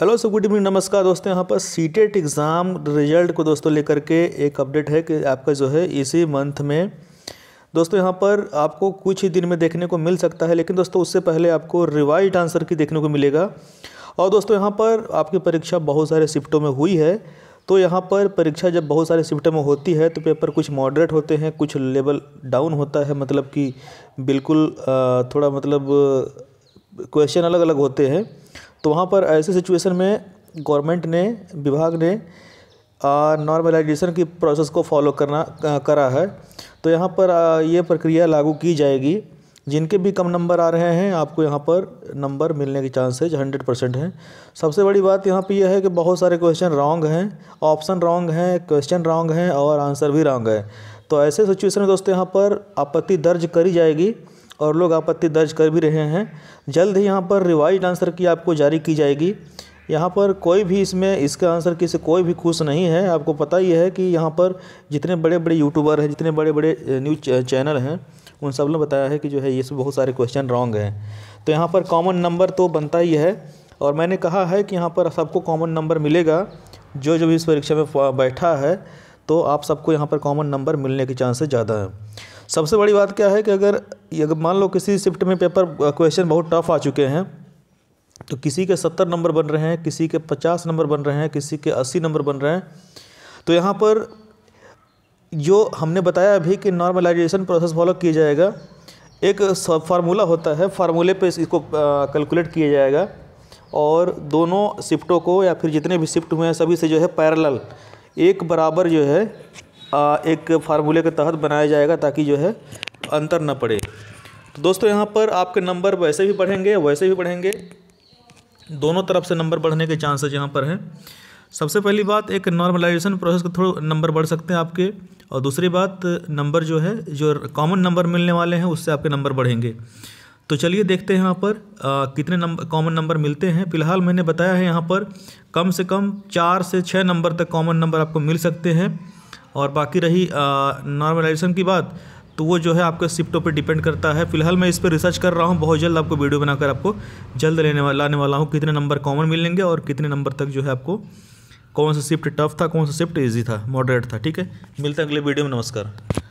hello so good evening नमस्कार दोस्तों यहाँ पर सी एग्ज़ाम रिजल्ट को दोस्तों लेकर के एक अपडेट है कि आपका जो है इसी मंथ में दोस्तों यहाँ पर आपको कुछ ही दिन में देखने को मिल सकता है लेकिन दोस्तों उससे पहले आपको रिवाइज आंसर की देखने को मिलेगा और दोस्तों यहाँ पर आपकी परीक्षा बहुत सारे शिफ्टों में हुई है तो यहाँ पर परीक्षा जब बहुत सारे शिफ्टों में होती है तो पेपर कुछ मॉडरेट होते हैं कुछ लेवल डाउन होता है मतलब कि बिल्कुल थोड़ा मतलब क्वेश्चन अलग अलग होते हैं तो वहाँ पर ऐसे सिचुएशन में गवर्नमेंट ने विभाग ने नॉर्मलाइजेशन की प्रोसेस को फॉलो करना करा है तो यहाँ पर ये प्रक्रिया लागू की जाएगी जिनके भी कम नंबर आ रहे हैं आपको यहाँ पर नंबर मिलने के चांसेज हंड्रेड परसेंट हैं सबसे बड़ी बात यहाँ पे यह है कि बहुत सारे क्वेश्चन रॉन्ग हैं ऑप्शन रॉन्ग हैं क्वेश्चन रॉन्ग हैं और आंसर भी रॉन्ग है तो ऐसे सिचुएशन में दोस्तों यहाँ पर आपत्ति दर्ज करी जाएगी और लोग आपत्ति दर्ज कर भी रहे हैं जल्द ही यहाँ पर रिवाइज आंसर की आपको जारी की जाएगी यहाँ पर कोई भी इसमें इसका आंसर से कोई भी खुश नहीं है आपको पता ही है कि यहाँ पर जितने बड़े बड़े यूट्यूबर हैं जितने बड़े बड़े न्यूज चैनल हैं उन सब ने बताया है कि जो है ये बहुत सारे क्वेश्चन रॉन्ग हैं तो यहाँ पर कॉमन नंबर तो बनता ही है और मैंने कहा है कि यहाँ पर सबको कॉमन नंबर मिलेगा जो जो भी इस परीक्षा में बैठा है तो आप सबको यहाँ पर कॉमन नंबर मिलने के चांसेस ज़्यादा हैं सबसे बड़ी बात क्या है कि अगर अगर मान लो किसी शिफ्ट में पेपर क्वेश्चन बहुत टफ आ चुके हैं तो किसी के सत्तर नंबर बन रहे हैं किसी के पचास नंबर बन रहे हैं किसी के अस्सी नंबर बन रहे हैं तो यहाँ पर जो हमने बताया अभी कि नॉर्मलाइजेशन प्रोसेस फॉलो किया जाएगा एक फार्मूला होता है फार्मूले पे इसको कैलकुलेट किया जाएगा और दोनों शिफ्टों को या फिर जितने भी शिफ्ट हुए हैं सभी से जो है पैरेलल एक बराबर जो है एक फार्मूले के तहत बनाया जाएगा ताकि जो है अंतर ना पड़े तो दोस्तों यहाँ पर आपके नंबर वैसे भी बढ़ेंगे वैसे भी बढ़ेंगे दोनों तरफ से नंबर बढ़ने के चांसेस यहाँ पर हैं सबसे पहली बात एक नॉर्मलाइजेशन प्रोसेस के थोड़ा नंबर बढ़ सकते हैं आपके और दूसरी बात नंबर जो है जो कॉमन नंबर मिलने वाले हैं उससे आपके नंबर बढ़ेंगे तो चलिए देखते हैं यहाँ पर आ, कितने नंबर कॉमन नंबर मिलते हैं फिलहाल मैंने बताया है यहाँ पर कम से कम चार से छः नंबर तक कॉमन नंबर आपको मिल सकते हैं और बाकी रही नॉर्मलाइजेशन की बात तो वो जो है आपके शिफ्टों पर डिपेंड करता है फिलहाल मैं इस पर रिसर्च कर रहा हूँ बहुत जल्द आपको वीडियो बनाकर आपको जल्द लेने वा, लाने वाला हूँ कितने नंबर कॉमन मिलेंगे और कितने नंबर तक जो है आपको कौन सा शिफ्ट टफ था कौन सा शिफ्ट ईजी था मॉडरेट था ठीक है मिलते हैं अगले वीडियो में नमस्कार